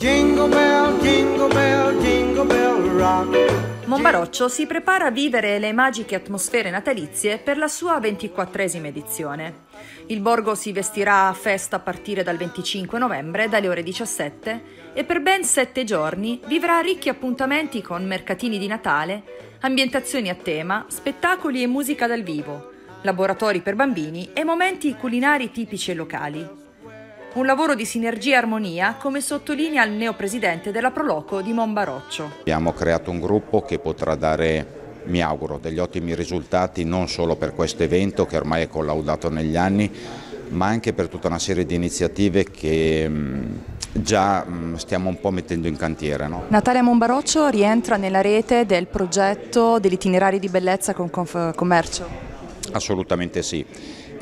Jingle bell, jingle bell, jingle bell rock. Monbaroccio si prepara a vivere le magiche atmosfere natalizie per la sua ventiquattresima edizione. Il borgo si vestirà a festa a partire dal 25 novembre dalle ore 17 e per ben sette giorni vivrà ricchi appuntamenti con mercatini di Natale, ambientazioni a tema, spettacoli e musica dal vivo, laboratori per bambini e momenti culinari tipici e locali. Un lavoro di sinergia e armonia, come sottolinea il neopresidente della Proloco di Monbaroccio. Abbiamo creato un gruppo che potrà dare mi auguro degli ottimi risultati non solo per questo evento che ormai è collaudato negli anni, ma anche per tutta una serie di iniziative che mm, già mm, stiamo un po' mettendo in cantiere. No? Natalia Monbaroccio rientra nella rete del progetto degli itinerari di bellezza con Confcommercio? Assolutamente sì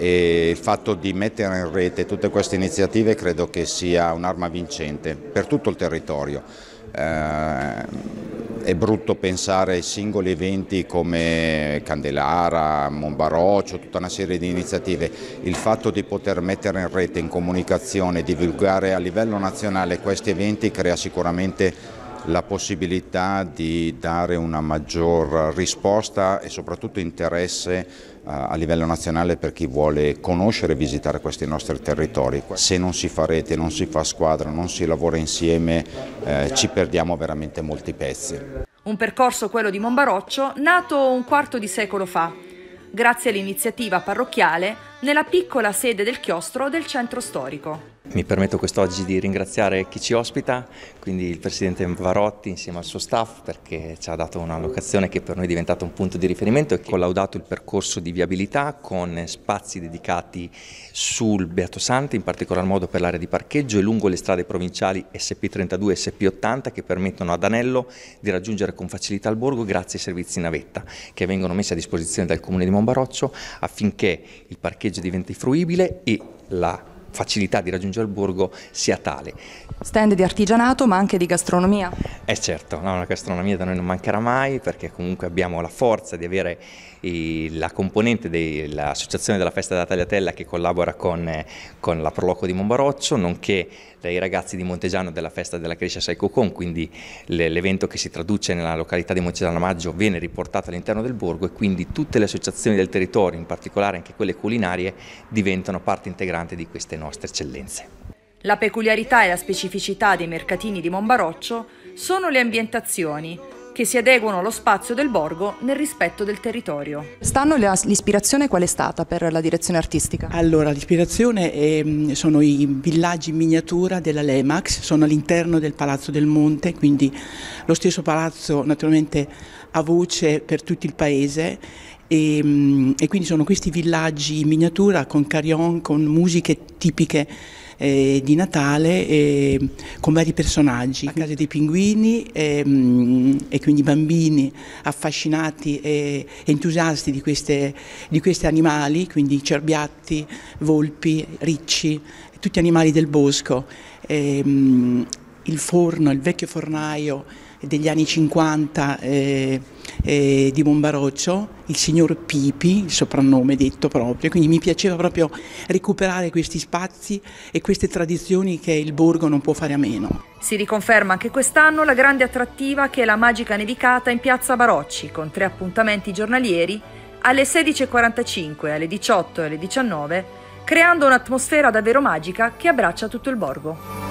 e il fatto di mettere in rete tutte queste iniziative credo che sia un'arma vincente per tutto il territorio. Eh, è brutto pensare ai singoli eventi come Candelara, Monbaroccio, tutta una serie di iniziative. Il fatto di poter mettere in rete, in comunicazione, divulgare a livello nazionale questi eventi crea sicuramente la possibilità di dare una maggior risposta e soprattutto interesse eh, a livello nazionale per chi vuole conoscere e visitare questi nostri territori. Se non si fa rete, non si fa squadra, non si lavora insieme, eh, ci perdiamo veramente molti pezzi. Un percorso, quello di Monbaroccio, nato un quarto di secolo fa, grazie all'iniziativa parrocchiale nella piccola sede del chiostro del centro storico. Mi permetto quest'oggi di ringraziare chi ci ospita, quindi il Presidente Varotti insieme al suo staff perché ci ha dato una locazione che per noi è diventata un punto di riferimento e collaudato il percorso di viabilità con spazi dedicati sul Beato Beatosante, in particolar modo per l'area di parcheggio e lungo le strade provinciali SP32 e SP80 che permettono ad Anello di raggiungere con facilità il borgo grazie ai servizi navetta che vengono messi a disposizione dal Comune di Monbaroccio affinché il parcheggio diventi fruibile e la facilità di raggiungere il borgo sia tale. Stand di artigianato ma anche di gastronomia? Eh certo, no, la gastronomia da noi non mancherà mai perché comunque abbiamo la forza di avere la componente dell'associazione della festa della tagliatella che collabora con, eh, con la Proloco di Mombaroccio, nonché dai ragazzi di Montegiano della festa della crescia Sai Cocon, quindi l'evento che si traduce nella località di Montegiano a Maggio viene riportato all'interno del borgo e quindi tutte le associazioni del territorio, in particolare anche quelle culinarie, diventano parte integrante di queste norme nostre eccellenze. La peculiarità e la specificità dei mercatini di Monbaroccio sono le ambientazioni, che si adeguano allo spazio del borgo nel rispetto del territorio. Stanno l'ispirazione qual è stata per la direzione artistica? Allora, l'ispirazione ehm, sono i villaggi in miniatura della Lemax, sono all'interno del Palazzo del Monte, quindi lo stesso palazzo naturalmente a voce per tutto il paese e, ehm, e, quindi sono questi villaggi in miniatura con carion, con musiche tipiche eh, di Natale, eh, con vari personaggi, a casa dei pinguini eh, e quindi bambini affascinati e entusiasti di, queste, di questi animali, quindi cerbiatti, volpi, ricci, tutti animali del bosco, ehm, il forno, il vecchio fornaio degli anni 50 eh, eh, di Bombaroccio, il signor Pipi, il soprannome detto proprio, quindi mi piaceva proprio recuperare questi spazi e queste tradizioni che il borgo non può fare a meno. Si riconferma anche quest'anno la grande attrattiva che è la magica nevicata in piazza Barocci, con tre appuntamenti giornalieri alle 16.45, alle 18 e alle 19, creando un'atmosfera davvero magica che abbraccia tutto il borgo.